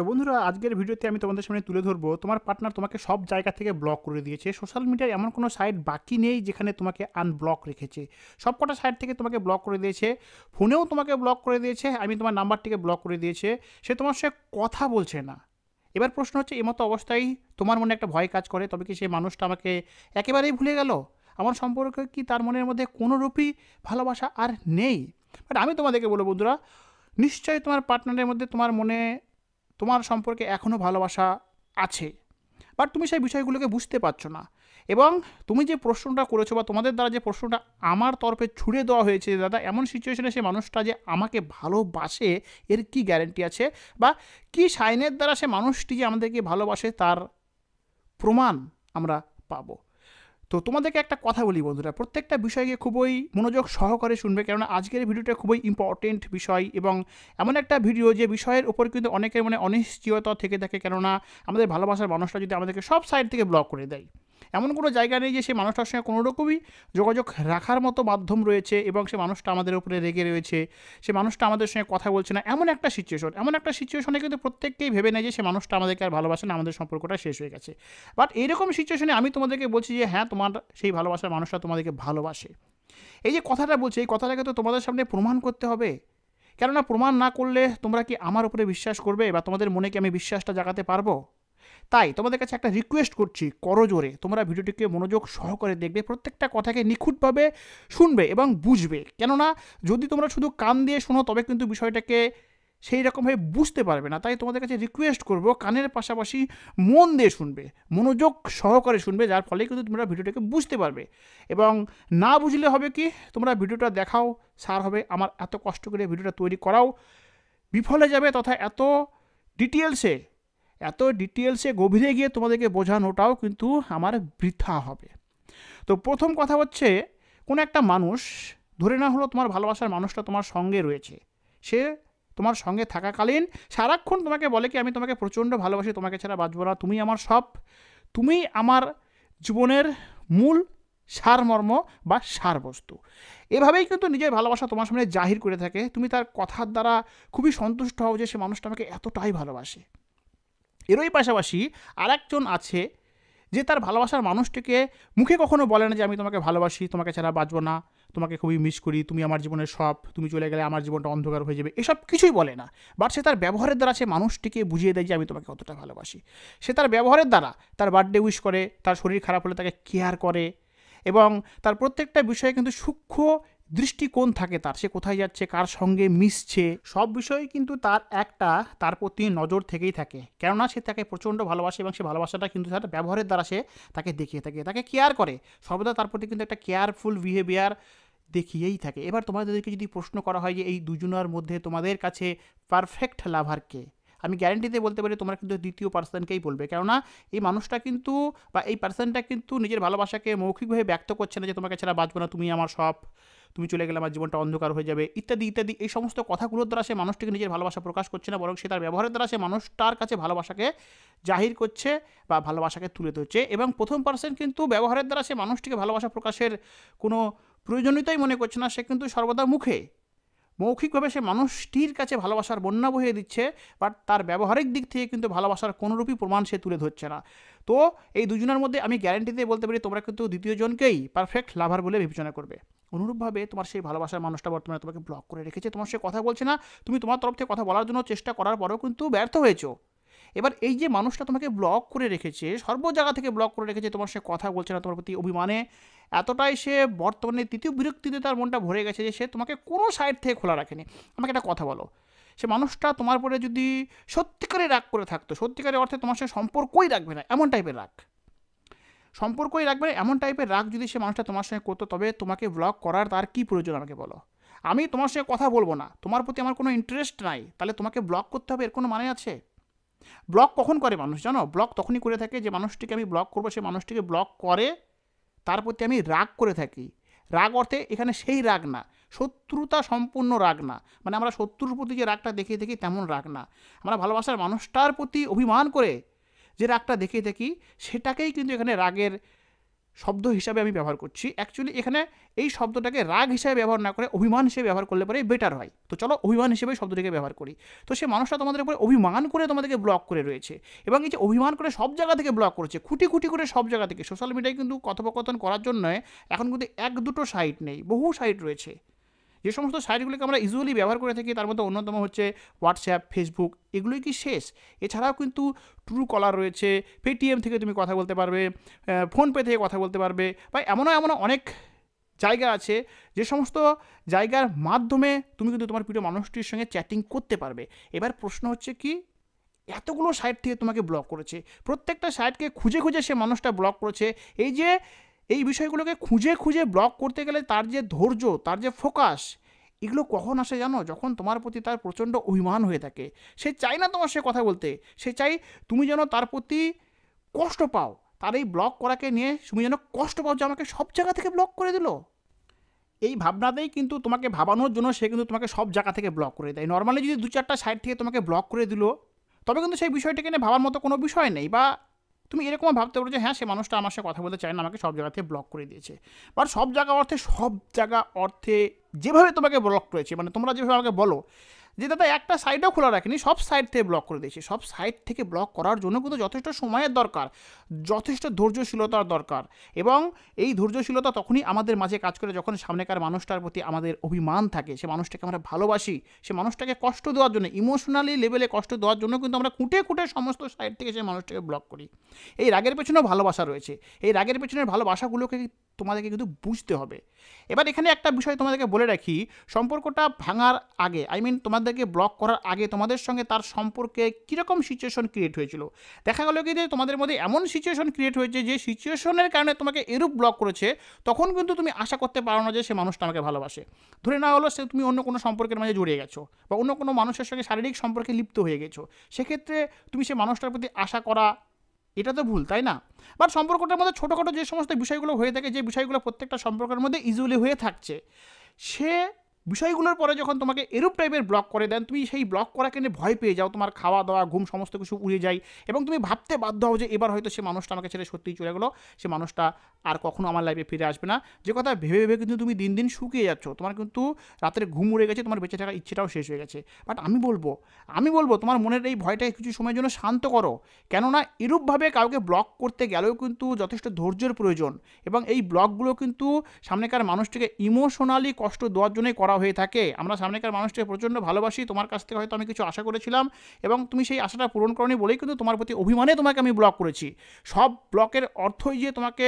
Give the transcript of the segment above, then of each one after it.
তো বন্ধুরা আজকের ভিডিওতে আমি তোমাদের সামনে তুলে ধরবো তোমার পার্টনার তোমাকে সব জায়গা থেকে ব্লক করে দিয়েছে সোশ্যাল মিডিয়ার এমন কোনো সাইট বাকি নেই যেখানে তোমাকে আনব্লক রেখেছে সব কটা সাইট থেকে তোমাকে ব্লক করে দিয়েছে ফোনেও তোমাকে ব্লক করে দিয়েছে আমি তোমার নাম্বারটিকে ব্লক করে দিয়েছে সে তোমার সঙ্গে কথা বলছে না এবার প্রশ্ন হচ্ছে এমতো অবস্থায় তোমার মনে একটা ভয় কাজ করে তবে কি সেই মানুষটা আমাকে একেবারেই ভুলে গেল আমার সম্পর্কে কি তার মনের মধ্যে কোনোরূপই ভালোবাসা আর নেই বাট আমি তোমাদেরকে বলবো বন্ধুরা নিশ্চয়ই তোমার পার্টনারের মধ্যে তোমার মনে তোমার সম্পর্কে এখনও ভালোবাসা আছে বাট তুমি সেই বিষয়গুলোকে বুঝতে পারছো না এবং তুমি যে প্রশ্নটা করেছো বা তোমাদের দ্বারা যে প্রশ্নটা আমার তরফে ছুড়ে দেওয়া হয়েছে দাদা এমন সিচুয়েশনে সে মানুষটা যে আমাকে ভালোবাসে এর কি গ্যারেন্টি আছে বা কি সাইনের দ্বারা সে মানুষটি যে আমাদেরকে ভালোবাসে তার প্রমাণ আমরা পাবো তো তোমাদেরকে একটা কথা বলি বন্ধুরা প্রত্যেকটা বিষয়কে খুবই মনোযোগ সহকারে শুনবে কেননা আজকের ভিডিওটা খুবই ইম্পর্টেন্ট বিষয় এবং এমন একটা ভিডিও যে বিষয়ের উপর কিন্তু অনেকের মনে অনিশ্চয়তা থেকে থাকে কেননা আমাদের ভালোবাসার মানুষরা যদি আমাদেরকে সব সাইড থেকে ব্লক করে দেয় এমন কোনো জায়গা নেই যে সেই মানুষটার সঙ্গে কোনো রকমই যোগাযোগ রাখার মতো মাধ্যম রয়েছে এবং সে মানুষটা আমাদের উপরে রেগে রয়েছে সে মানুষটা আমাদের সঙ্গে কথা বলছে না এমন একটা সিচুয়েশন এমন একটা সিচুয়েশনে কিন্তু প্রত্যেককেই ভেবে নেয় যে সে মানুষটা আমাদেরকে আর ভালোবাসে না আমাদের সম্পর্কটা শেষ হয়ে গেছে বাট এইরকম সিচুয়েশনে আমি তোমাদেরকে বলছি যে হ্যাঁ তোমার সেই ভালোবাসার মানুষটা তোমাদেরকে ভালোবাসে এই যে কথাটা বলছে এই কথাটাকে তো তোমাদের সামনে প্রমাণ করতে হবে কেননা প্রমাণ না করলে তোমরা কি আমার উপরে বিশ্বাস করবে বা তোমাদের মনে কি আমি বিশ্বাসটা জাগাতে পারবো তাই তোমাদের কাছে একটা রিকোয়েস্ট করছি করজোরে তোমরা ভিডিওটিকে মনোযোগ সহকারে দেখবে প্রত্যেকটা কথাকে নিখুঁতভাবে শুনবে এবং বুঝবে কেননা যদি তোমরা শুধু কান দিয়ে শোনো তবে কিন্তু বিষয়টাকে সেই রকমভাবে বুঝতে পারবে না তাই তোমাদের কাছে রিকোয়েস্ট করব কানের পাশাপাশি মন দিয়ে শুনবে মনোযোগ সহকারে শুনবে যার ফলে কিন্তু তোমরা ভিডিওটাকে বুঝতে পারবে এবং না বুঝলে হবে কি তোমরা ভিডিওটা দেখাও সার হবে আমার এত কষ্ট করে ভিডিওটা তৈরি করাও বিফলে যাবে তথা এত ডিটেলসে এত ডিটেলসে গভীরে গিয়ে তোমাদেরকে বোঝানোটাও কিন্তু আমার বৃথা হবে তো প্রথম কথা হচ্ছে কোনো একটা মানুষ ধরে না হলো তোমার ভালোবাসার মানুষটা তোমার সঙ্গে রয়েছে সে তোমার সঙ্গে থাকাকালীন সারাক্ষণ তোমাকে বলে কি আমি তোমাকে প্রচণ্ড ভালোবাসি তোমাকে ছাড়া বাঁচব না তুমি আমার সব তুমি আমার জীবনের মূল সারমর্ম বা সারবস্তু এভাবেই কিন্তু নিজের ভালোবাসা তোমার সামনে জাহির করে থাকে তুমি তার কথার দ্বারা খুবই সন্তুষ্ট হও যে সে মানুষটা আমাকে এতটাই ভালোবাসে এরই পাশাপাশি আর আছে যে তার ভালোবাসার মানুষটিকে মুখে কখনো বলে না যে আমি তোমাকে ভালোবাসি তোমাকে ছাড়া বাঁচব না তোমাকে খুবই মিস করি তুমি আমার জীবনের সব তুমি চলে গেলে আমার জীবনটা অন্ধকার হয়ে যাবে এসব কিছুই বলে না বাট সে তার ব্যবহারের দ্বারা সে মানুষটিকে বুঝিয়ে দেয় যে আমি তোমাকে কতটা ভালোবাসি সে তার ব্যবহারের দ্বারা তার বার্থডে উইশ করে তার শরীর খারাপ হলে তাকে কেয়ার করে এবং তার প্রত্যেকটা বিষয়ে কিন্তু সূক্ষ্ম দৃষ্টিকোণ থাকে তার সে কোথায় যাচ্ছে কার সঙ্গে মিশছে সব বিষয়ে কিন্তু তার একটা তার প্রতি নজর থেকেই থাকে কেননা সে তাকে প্রচণ্ড ভালোবাসে এবং সে ভালোবাসাটা কিন্তু তার ব্যবহারের দ্বারা সে তাকে দেখিয়ে থাকে তাকে কেয়ার করে সর্বদা তার প্রতি কিন্তু একটা কেয়ারফুল বিহেভিয়ার দেখিয়েই থাকে এবার তোমাদেরকে যদি প্রশ্ন করা হয় যে এই দুজনের মধ্যে তোমাদের কাছে পারফেক্ট লাভার কে আমি গ্যারেন্টিতে বলতে পারি তোমরা কিন্তু দ্বিতীয় পার্সনকেই বলবে কেননা এই মানুষটা কিন্তু বা এই পার্সনটা কিন্তু নিজের ভালোবাসাকে মৌখিকভাবে ব্যক্ত করছে না যে তোমাকে ছাড়া বাঁচবো না তুমি আমার সব তুমি চলে গেলে আমার জীবনটা অন্ধকার হয়ে যাবে ইত্যাদি ইত্যাদি এই সমস্ত কথাগুলোর দ্বারা সে মানুষটিকে নিজের ভালোবাসা প্রকাশ করছে না বরং সে তার ব্যবহারের দ্বারা সে মানুষটার কাছে ভালোবাসাকে জাহির করছে বা ভালোবাসাকে তুলে ধরছে এবং প্রথম পার্সন কিন্তু ব্যবহারের দ্বারা সে মানুষটিকে ভালোবাসা প্রকাশের কোনো প্রয়োজনীয়তাই মনে করছে না সে কিন্তু সর্বদা মুখে মৌখিকভাবে সে মানুষটির কাছে ভালোবাসার বন্যা বহিয়ে দিচ্ছে বাট তার ব্যবহারিক দিক থেকে কিন্তু ভালোবাসার কোনোরূপই প্রমাণ সে তুলে ধরছে না তো এই দুজনের মধ্যে আমি দিয়ে বলতে পারি তোমরা কিন্তু দ্বিতীয়জনকেই পারফেক্ট লাভার বলে বিবেচনা করবে অনুরূপভাবে তোমার সেই ভালোবাসার মানুষটা বর্তমানে তোমাকে ব্লক করে রেখেছে তোমার সে কথা বলছে না তুমি তোমার তরফ থেকে কথা বলার জন্য চেষ্টা করার পরেও কিন্তু ব্যর্থ হয়েছো এবার এই যে মানুষটা তোমাকে ব্লক করে রেখেছে সর্ব জায়গা থেকে ব্লক করে রেখেছে তোমার সে কথা বলছে না তোমার প্রতি অভিমানে এতটাই সে বর্তমানে তৃতীয় বিরক্তিতে তার মনটা ভরে গেছে যে সে তোমাকে কোনো সাইড থেকে খোলা রাখেনি আমাকে একটা কথা বলো সে মানুষটা তোমার পরে যদি সত্যিকারে রাগ করে থাকতো সত্যিকারের অর্থে তোমার সঙ্গে সম্পর্কই রাখবে না এমন টাইপের রাগ সম্পর্কই রাখবে না এমন টাইপের রাগ যদি সে মানুষটা তোমার সঙ্গে করতো তবে তোমাকে ব্লগ করার তার কী প্রয়োজন আমাকে বলো আমি তোমার সঙ্গে কথা বলবো না তোমার প্রতি আমার কোনো ইন্টারেস্ট নাই তাহলে তোমাকে ব্লক করতে হবে এর কোনো মানে আছে ব্লক কখন করে মানুষ জানো ব্লক তখনই করে থাকে যে মানুষটিকে আমি ব্লক করবো সে মানুষটিকে ব্লক করে তার প্রতি আমি রাগ করে থাকি রাগ অর্থে এখানে সেই রাগ না শত্রুতা সম্পূর্ণ রাগ না মানে আমরা শত্রুর প্রতি যে রাগটা দেখে থাকি তেমন রাগ না আমরা ভালোবাসার মানুষটার প্রতি অভিমান করে যে রাগটা দেখে থাকি সেটাকেই কিন্তু এখানে রাগের শব্দ হিসাবে আমি ব্যবহার করছি অ্যাকচুয়ালি এখানে এই শব্দটাকে রাগ হিসাবে ব্যবহার না করে অভিমান হিসেবে ব্যবহার করলে পরে বেটার হয় তো চলো অভিমান হিসেবে শব্দটিকে ব্যবহার করি তো সে মানুষটা তোমাদের উপরে অভিমান করে তোমাদেরকে ব্লক করে রয়েছে এবং এই যে অভিমান করে সব জায়গা থেকে ব্লক করেছে খুঁটি খুঁটি করে সব জায়গা থেকে সোশ্যাল মিডিয়ায় কিন্তু কথোপকথন করার জন্য এখন কিন্তু এক দুটো সাইট নেই বহু সাইট রয়েছে যে সমস্ত সাইটগুলিকে আমরা ইজুয়ালি ব্যবহার করে থাকি তার মধ্যে অন্যতম হচ্ছে হোয়াটসঅ্যাপ ফেসবুক এগুলোই কি শেষ এছাড়াও কিন্তু ট্রু কলার রয়েছে পেটিএম থেকে তুমি কথা বলতে পারবে ফোনপে থেকে কথা বলতে পারবে বা এমনও এমন অনেক জায়গা আছে যে সমস্ত জায়গার মাধ্যমে তুমি কিন্তু তোমার প্রিয় মানুষটির সঙ্গে চ্যাটিং করতে পারবে এবার প্রশ্ন হচ্ছে কি এতগুলো সাইট থেকে তোমাকে ব্লক করেছে প্রত্যেকটা সাইটকে খুঁজে খুঁজে সে মানুষটা ব্লক করেছে এই যে এই বিষয়গুলোকে খুঁজে খুঁজে ব্লক করতে গেলে তার যে ধৈর্য তার যে ফোকাস এগুলো কখন আসে জানো যখন তোমার প্রতি তার প্রচণ্ড অভিমান হয়ে থাকে সে চাই না তোমার সে কথা বলতে সে চাই তুমি যেন তার প্রতি কষ্ট পাও তার এই ব্লক করাকে নিয়ে তুমি যেন কষ্ট পাও যে আমাকে সব জায়গা থেকে ব্লক করে দিল এই ভাবনাতেই কিন্তু তোমাকে ভাবানোর জন্য সে কিন্তু তোমাকে সব জায়গা থেকে ব্লক করে দেয় নর্মালি যদি দু চারটা সাইড থেকে তোমাকে ব্লক করে দিল তবে কিন্তু সেই বিষয়টিকে নিয়ে ভাবার মতো কোনো বিষয় নেই বা তুমি এরকম ভাবতে পারো যে হ্যাঁ সে মানুষটা আমার সাথে কথা বলতে চায় না আমাকে সব জায়গা থেকে ব্লক করে দিয়েছে বাট সব জায়গা অর্থে সব জায়গা অর্থে যেভাবে তোমাকে ব্লক করেছে মানে তোমরা যেভাবে আমাকে বলো যে দাদা একটা সাইডও খোলা রাখিনি সব সাইড থেকে ব্লক করে দিয়েছি সব সাইড থেকে ব্লক করার জন্য কিন্তু যথেষ্ট সময়ের দরকার যথেষ্ট ধৈর্যশীলতার দরকার এবং এই ধৈর্যশীলতা তখনই আমাদের মাঝে কাজ করে যখন সামনেকার মানুষটার প্রতি আমাদের অভিমান থাকে সে মানুষটাকে আমরা ভালোবাসি সে মানুষটাকে কষ্ট দেওয়ার জন্য ইমোশনালি লেভেলে কষ্ট দেওয়ার জন্য কিন্তু আমরা কুটে কুটে সমস্ত সাইড থেকে সেই মানুষটাকে ব্লক করি এই রাগের পেছনেও ভালোবাসা রয়েছে এই রাগের পেছনের ভালোবাসাগুলোকে তোমাদেরকে কিন্তু বুঝতে হবে এবার এখানে একটা বিষয় তোমাদেরকে বলে রাখি সম্পর্কটা ভাঙার আগে আই মিন তোমাদেরকে ব্লক করার আগে তোমাদের সঙ্গে তার সম্পর্কে কীরকম সিচুয়েশন ক্রিয়েট হয়েছিল দেখা গেলো কি যে তোমাদের মধ্যে এমন সিচুয়েশন ক্রিয়েট হয়েছে যে সিচুয়েশনের কারণে তোমাকে এরূপ ব্লক করেছে তখন কিন্তু তুমি আশা করতে পারো না যে সে মানুষটা আমাকে ভালোবাসে ধরে না হলো সে তুমি অন্য কোনো সম্পর্কের মাঝে জড়িয়ে গেছো বা অন্য কোনো মানুষের সঙ্গে শারীরিক সম্পর্কে লিপ্ত হয়ে গেছো সেক্ষেত্রে তুমি সে মানুষটার প্রতি আশা করা এটা তো ভুল তাই না বাট সম্পর্কটার মধ্যে ছোটোখাটো যে সমস্ত বিষয়গুলো হয়ে থাকে যে বিষয়গুলো প্রত্যেকটা সম্পর্কের মধ্যে ইজিলি হয়ে থাকছে সে বিষয়গুলোর পরে যখন তোমাকে এরূপ টাইপের ব্লক করে দেন তুমি সেই ব্লক করাকে নিয়ে ভয় পেয়ে যাও তোমার খাওয়া দাওয়া ঘুম সমস্ত কিছু উড়ে যায় এবং তুমি ভাবতে বাধ্য হও যে এবার হয়তো সে মানুষটা আমাকে ছেড়ে সত্যিই চলে গেলো সে মানুষটা আর কখনো আমার লাইফে ফিরে আসবে না যে কথা ভেবে ভেবে কিন্তু তুমি দিন দিন শুকিয়ে যাচ্ছ তোমার কিন্তু রাতের ঘুম উড়ে গেছে তোমার বেঁচে থাকার ইচ্ছেটাও শেষ হয়ে গেছে বাট আমি বলবো আমি বলবো তোমার মনের এই ভয়টাকে কিছু সময়ের জন্য শান্ত করো কেননা এরূপভাবে কাউকে ব্লক করতে গেলেও কিন্তু যথেষ্ট ধৈর্যের প্রয়োজন এবং এই ব্লকগুলো কিন্তু সামনেকার মানুষটিকে ইমোশনালি কষ্ট দেওয়ার জন্যই করা হয়ে থাকে আমরা সামনেকার মানুষটাকে প্রচণ্ড ভালোবাসি তোমার কাছ থেকে হয়তো আমি কিছু আশা করেছিলাম এবং তুমি সেই আশাটা পূরণ করনি বলেই কিন্তু তোমার প্রতি অভিমানে তোমাকে আমি ব্লক করেছি সব ব্লকের অর্থই যে তোমাকে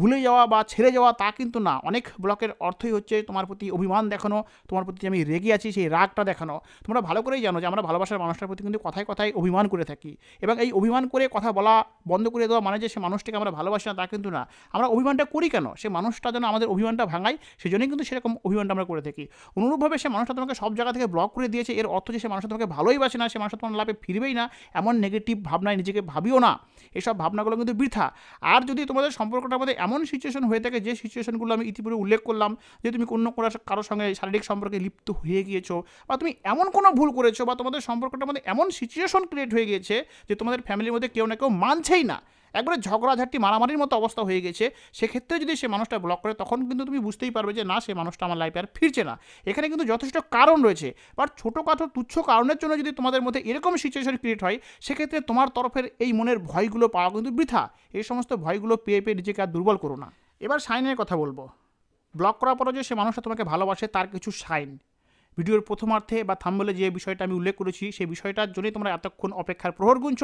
ভুলে যাওয়া বা ছেড়ে যাওয়া তা কিন্তু না অনেক ব্লকের অর্থই হচ্ছে তোমার প্রতি অভিমান দেখানো তোমার প্রতি আমি রেগে আছি সেই রাগটা দেখানো তোমরা ভালো করেই জানো যে আমরা ভালোবাসার মানুষটার প্রতি কিন্তু কথায় কথায় অভিমান করে থাকি এবং এই অভিমান করে কথা বলা বন্ধ করে দেওয়া মানে যে সে মানুষটিকে আমরা ভালোবাসি না তা কিন্তু না আমরা অভিমানটা করি কেন সে মানুষটা যেন আমাদের অভিমানটা ভাঙায় সেজন্যই কিন্তু সেরকম অভিমানটা আমরা করে থাকি অনুরূপভাবে সে মানুষটা তোমাকে সব জায়গা থেকে ব্লক করে দিয়েছে এর অর্থ যে সে মানুষটা তোমাকে ভালোই বাসে না সে মানুষটা তোমার লাভে ফিরবেই না এমন নেগেটিভ ভাবনায় নিজেকে ভাবিও না এসব ভাবনাগুলো কিন্তু বৃথা আর যদি তোমাদের সম্পর্কটার মধ্যে এমন সিচুয়েশন হয়ে থাকে যে সিচুয়েশনগুলো আমি ইতিপূর্বে উল্লেখ করলাম যে তুমি অন্য কোনো কারোর সঙ্গে শারীরিক সম্পর্কে লিপ্ত হয়ে গিয়েছো বা তুমি এমন কোনো ভুল করেছো বা তোমাদের সম্পর্কটার মধ্যে এমন সিচুয়েশন ক্রিয়েট হয়ে গিয়েছে যে তোমাদের ফ্যামিলির মধ্যে কেউ না কেউ মানছেই না একবারে ঝগড়াঝাটি মারামারির মতো অবস্থা হয়ে গেছে সেক্ষেত্রে যদি সে মানুষটা ব্লক করে তখন কিন্তু তুমি বুঝতেই পারবে যে না সে মানুষটা আমার লাইফে আর ফিরছে না এখানে কিন্তু যথেষ্ট কারণ রয়েছে বাট কথা তুচ্ছ কারণের জন্য যদি তোমাদের মধ্যে এরকম সিচুয়েশন ক্রিয়েট হয় সেক্ষেত্রে তোমার তরফের এই মনের ভয়গুলো পাওয়া কিন্তু বৃথা এই সমস্ত ভয়গুলো পেয়ে পেয়ে নিজেকে আর দুর্বল করো না এবার সাইনের কথা বলবো ব্লক করার পরে যে সে মানুষটা তোমাকে ভালোবাসে তার কিছু সাইন ভিডিওর প্রথমার্থে বা থাম্বলে যে বিষয়টা আমি উল্লেখ করেছি সেই বিষয়টার জন্যই তোমরা এতক্ষণ অপেক্ষার প্রহর গুনছ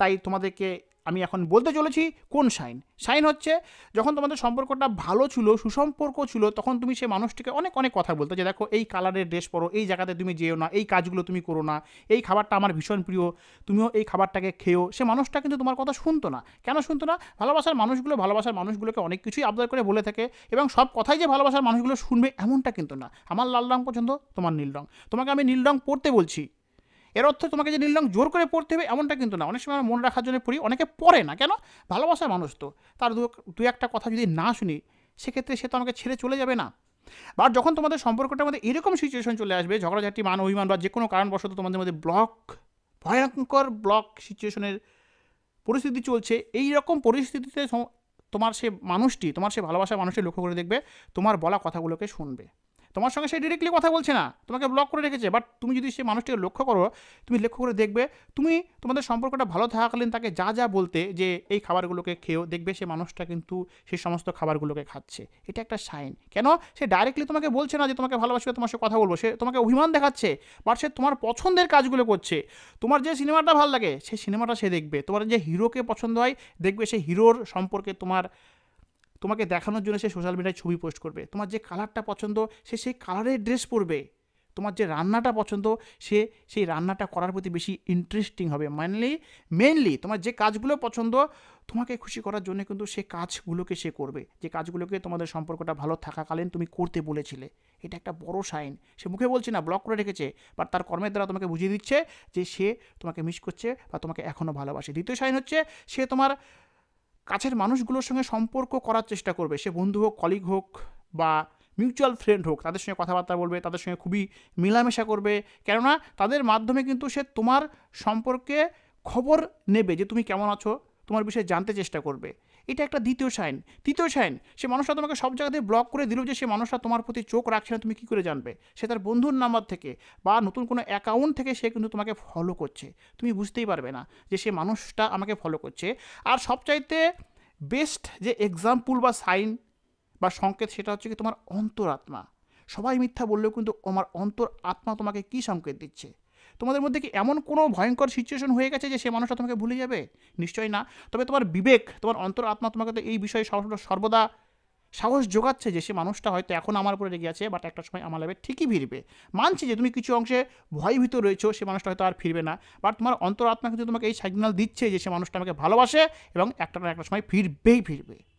তাই তোমাদেরকে আমি এখন বলতে চলেছি কোন সাইন সাইন হচ্ছে যখন তোমাদের সম্পর্কটা ভালো ছিল সুসম্পর্ক ছিল তখন তুমি সেই মানুষটিকে অনেক অনেক কথা বলতে যে দেখো এই কালারের ড্রেস পরো এই জায়গাতে তুমি যেও না এই কাজগুলো তুমি করো না এই খাবারটা আমার ভীষণ প্রিয় তুমিও এই খাবারটাকে খেয়েও সে মানুষটা কিন্তু তোমার কথা শুনতো না কেন শুনতো না ভালোবাসার মানুষগুলো ভালোবাসার মানুষগুলোকে অনেক কিছুই আবদার করে বলে থাকে এবং সব কথাই যে ভালোবাসার মানুষগুলো শুনবে এমনটা কিন্তু না আমার লাল রং পছন্দ তোমার নীল রং তোমাকে আমি নীল রং পড়তে বলছি এর অর্থ তোমাকে যে নীল রং জোর করে পড়তে হবে এমনটা কিন্তু না অনেক সময় মনে রাখার জন্য পড়ি অনেকে পড়ে না কেন ভালোবাসার মানুষ তো তার দু একটা কথা যদি না শুনি সেক্ষেত্রে সে তো আমাকে ছেড়ে চলে যাবে না বা যখন তোমাদের সম্পর্কটার মধ্যে এরকম সিচুয়েশন চলে আসবে ঝগড়াঝাটি মান অভিমান বা যে কোনো কারণবশত তোমাদের মধ্যে ব্লক ভয়ঙ্কর ব্লক সিচুয়েশনের পরিস্থিতি চলছে এই রকম পরিস্থিতিতে তোমার সে মানুষটি তোমার সে ভালোবাসার মানুষটি লক্ষ্য করে দেখবে তোমার বলা কথাগুলোকে শুনবে তোমার সঙ্গে সে ডিরেক্টলি কথা বলছে না তোমাকে ব্লক করে রেখেছে বাট তুমি যদি সে মানুষটিকে লক্ষ্য করো তুমি লক্ষ্য করে দেখবে তুমি তোমাদের সম্পর্কটা ভালো থাকলেন তাকে যা যা বলতে যে এই খাবারগুলোকে খেয়েও দেখবে সে মানুষটা কিন্তু সেই সমস্ত খাবারগুলোকে খাচ্ছে এটা একটা সাইন কেন সে ডাইরেক্টলি তোমাকে বলছে না যে তোমাকে ভালোবাসবে তোমার সঙ্গে কথা বলবো সে তোমাকে অভিমান দেখাচ্ছে বাট সে তোমার পছন্দের কাজগুলো করছে তোমার যে সিনেমাটা ভালো লাগে সেই সিনেমাটা সে দেখবে তোমার যে হিরোকে পছন্দ হয় দেখবে সেই হিরোর সম্পর্কে তোমার তোমাকে দেখানোর জন্য সে সোশ্যাল মিডিয়ায় ছবি পোস্ট করবে তোমার যে কালারটা পছন্দ সে সেই কালারের ড্রেস পরবে তোমার যে রান্নাটা পছন্দ সে সেই রান্নাটা করার প্রতি বেশি ইন্টারেস্টিং হবে মেনলি মেনলি তোমার যে কাজগুলো পছন্দ তোমাকে খুশি করার জন্য কিন্তু সে কাজগুলোকে সে করবে যে কাজগুলোকে তোমাদের সম্পর্কটা ভালো থাকাকালীন তুমি করতে বলেছিলে এটা একটা বড় সাইন সে মুখে বলছে না ব্লক করে রেখেছে বা তার কর্মের দ্বারা তোমাকে বুঝিয়ে দিচ্ছে যে সে তোমাকে মিস করছে বা তোমাকে এখনও ভালোবাসে দ্বিতীয় সাইন হচ্ছে সে তোমার কাছের মানুষগুলোর সঙ্গে সম্পর্ক করার চেষ্টা করবে সে বন্ধু হোক কলিগ হোক বা মিউচুয়াল ফ্রেন্ড হোক তাদের সঙ্গে কথাবার্তা বলবে তাদের সঙ্গে খুবই মেলামেশা করবে কেননা তাদের মাধ্যমে কিন্তু সে তোমার সম্পর্কে খবর নেবে যে তুমি কেমন আছো তোমার বিষয়ে জানতে চেষ্টা করবে এটা একটা দ্বিতীয় সাইন তৃতীয় সাইন সে মানুষটা তোমাকে সব জায়গাতে ব্লক করে দিল যে সে মানুষটা তোমার প্রতি চোখ রাখছে না তুমি কী করে জানবে সে তার বন্ধুর নাম্বার থেকে বা নতুন কোনো অ্যাকাউন্ট থেকে সে কিন্তু তোমাকে ফলো করছে তুমি বুঝতেই পারবে না যে সে মানুষটা আমাকে ফলো করছে আর সবচাইতে বেস্ট যে এক্সাম্পল বা সাইন বা সংকেত সেটা হচ্ছে কি তোমার অন্তরাত্মা সবাই মিথ্যা বললেও কিন্তু আমার অন্তর আত্মা তোমাকে কী সংকেত দিচ্ছে তোমাদের মধ্যে কি এমন কোনো ভয়ঙ্কর সিচুয়েশন হয়ে গেছে যে সে মানুষটা তোমাকে ভুলে যাবে নিশ্চয়ই না তবে তোমার বিবেক তোমার অন্তর আত্মা তোমাকে তো এই বিষয়ে সর্বদা সাহস যোগাচ্ছে যে সে মানুষটা হয়তো এখন আমার উপরে রেগে আছে বাট একটা সময় আমার লাভে ঠিকই ফিরবে মানছি যে তুমি কিছু অংশে ভয়ভীত রয়েছো সে মানুষটা হয়তো আর ফিরবে না বাট তোমার আত্মা কিন্তু তোমাকে এই সাইগনাল দিচ্ছে যে সে মানুষটা আমাকে ভালোবাসে এবং একটা না একটা সময় ফিরবেই ফিরবে